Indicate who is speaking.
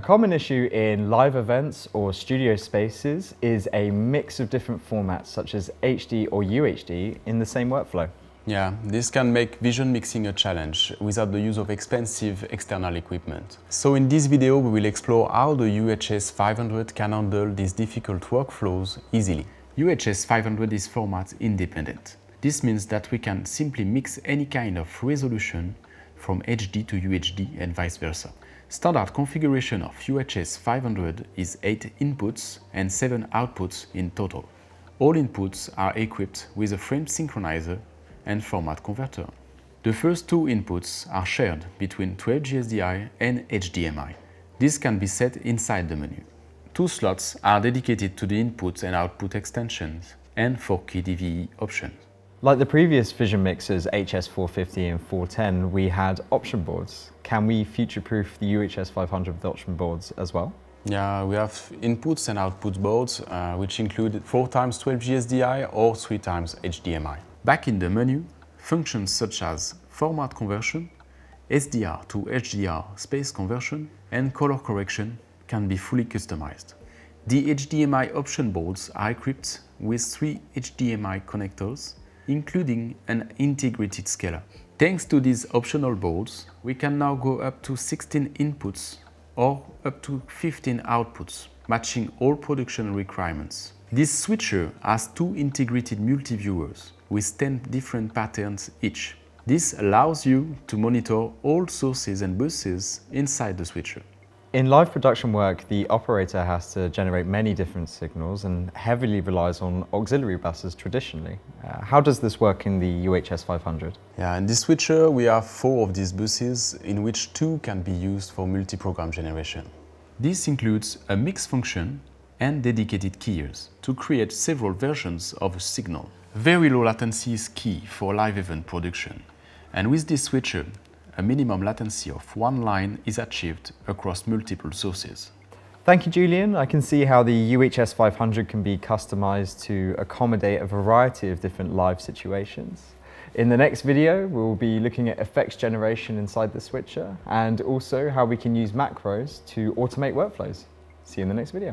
Speaker 1: A common issue in live events or studio spaces is a mix of different formats such as HD
Speaker 2: or UHD in the same workflow. Yeah, this can make vision mixing a challenge without the use of expensive external equipment. So in this video we will explore how the UHS 500 can handle these difficult workflows easily. UHS 500 is format independent. This means that we can simply mix any kind of resolution from HD to UHD and vice versa. Standard configuration of UHS 500 is 8 inputs and 7 outputs in total. All inputs are equipped with a frame synchronizer and format converter. The first two inputs are shared between 12 GSDI and HDMI. This can be set inside the menu. Two slots are dedicated to the input and output extensions and for KDVE options. Like the previous Vision Mixers HS450 and 410, we had
Speaker 1: option boards. Can we future-proof the UHS500 with option boards as well?
Speaker 2: Yeah, we have inputs and outputs boards, uh, which include 4 times 12 GSDI or 3 times HDMI. Back in the menu, functions such as format conversion, SDR to HDR space conversion, and color correction can be fully customized. The HDMI option boards are equipped with three HDMI connectors including an integrated scalar. Thanks to these optional boards, we can now go up to 16 inputs or up to 15 outputs, matching all production requirements. This switcher has two integrated multi-viewers with 10 different patterns each. This allows you to monitor all sources and buses inside the switcher. In live production work, the
Speaker 1: operator has to generate many different signals and heavily relies on auxiliary buses traditionally.
Speaker 2: Uh, how does this work in the UHS 500? Yeah, in this switcher, we have four of these buses, in which two can be used for multi-program generation. This includes a mix function and dedicated keyers to create several versions of a signal. Very low latency is key for live event production. And with this switcher, a minimum latency of one line is achieved across multiple sources. Thank you,
Speaker 1: Julian. I can see how the UHS 500 can be customized to accommodate a variety of different live situations. In the next video, we'll be looking at effects generation inside the switcher and also how we can use macros to automate workflows. See you in the next video.